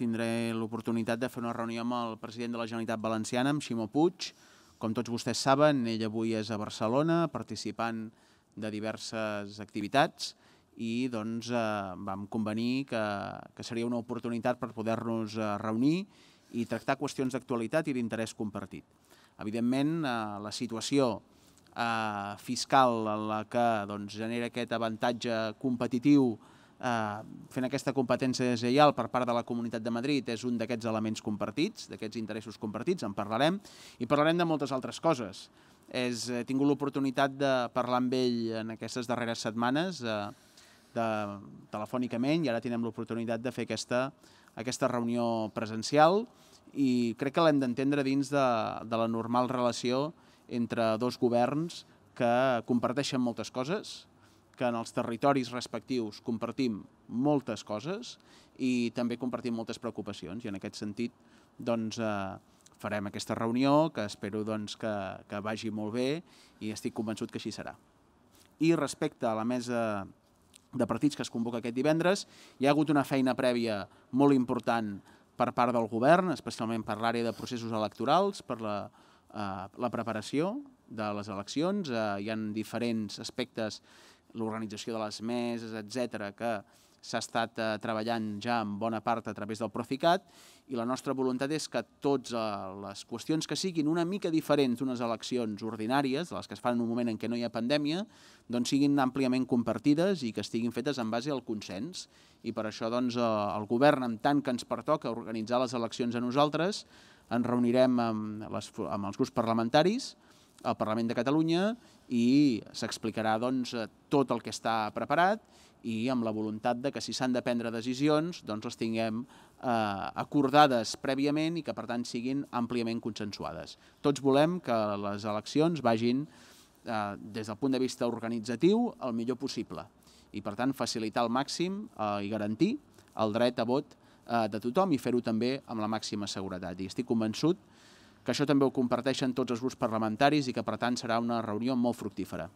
tindré l'oportunitat de fer una reunió amb el president de la Generalitat Valenciana, amb Ximó Puig. Com tots vostès saben, ell avui és a Barcelona participant de diverses activitats i doncs, eh, vam convenir que, que seria una oportunitat per poder-nos eh, reunir i tractar qüestions d'actualitat i d'interès compartit. Evidentment, eh, la situació eh, fiscal en la que doncs, genera aquest avantatge competitiu Eh, fent aquesta competència deslleial per part de la Comunitat de Madrid és un d'aquests elements compartits, d'aquests interessos compartits, en parlarem, i parlarem de moltes altres coses. És, he tingut l'oportunitat de parlar amb ell en aquestes darreres setmanes, eh, de, telefònicament, i ara tenem l'oportunitat de fer aquesta, aquesta reunió presencial, i crec que l'hem d'entendre dins de, de la normal relació entre dos governs que comparteixen moltes coses, que en els territoris respectius compartim moltes coses i també compartim moltes preocupacions i en aquest sentit doncs, eh, farem aquesta reunió que espero doncs, que, que vagi molt bé i estic convençut que així serà. I respecte a la mesa de partits que es convoca aquest divendres, hi ha hagut una feina prèvia molt important per part del govern, especialment per l'àrea de processos electorals, per la, eh, la preparació de les eleccions. Eh, hi han diferents aspectes que l'organització de les meses, etc que s'ha estat eh, treballant ja en bona part a través del Proficat i la nostra voluntat és que totes eh, les qüestions que siguin una mica diferents d'unes eleccions ordinàries, les que es fan en un moment en què no hi ha pandèmia, doncs siguin àmpliament compartides i que estiguin fetes en base al consens. I per això doncs, eh, el govern, en tant que ens pertoca organitzar les eleccions a nosaltres, ens reunirem amb, les, amb els grups parlamentaris, al Parlament de Catalunya i s'explicarà doncs, eh, tot el que està preparat i amb la voluntat de que si s'han de prendre decisions doncs les tinguem eh, acordades prèviament i que per tant siguin àmpliament consensuades. Tots volem que les eleccions vagin eh, des del punt de vista organitzatiu el millor possible i per tant facilitar al màxim eh, i garantir el dret a vot eh, de tothom i fer-ho també amb la màxima seguretat. I estic convençut que això també ho comparteixen tots els grups parlamentaris i que, per tant, serà una reunió molt fructífera.